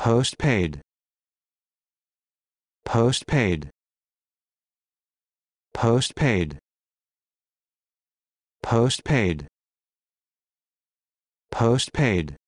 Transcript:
postpaid postpaid postpaid postpaid postpaid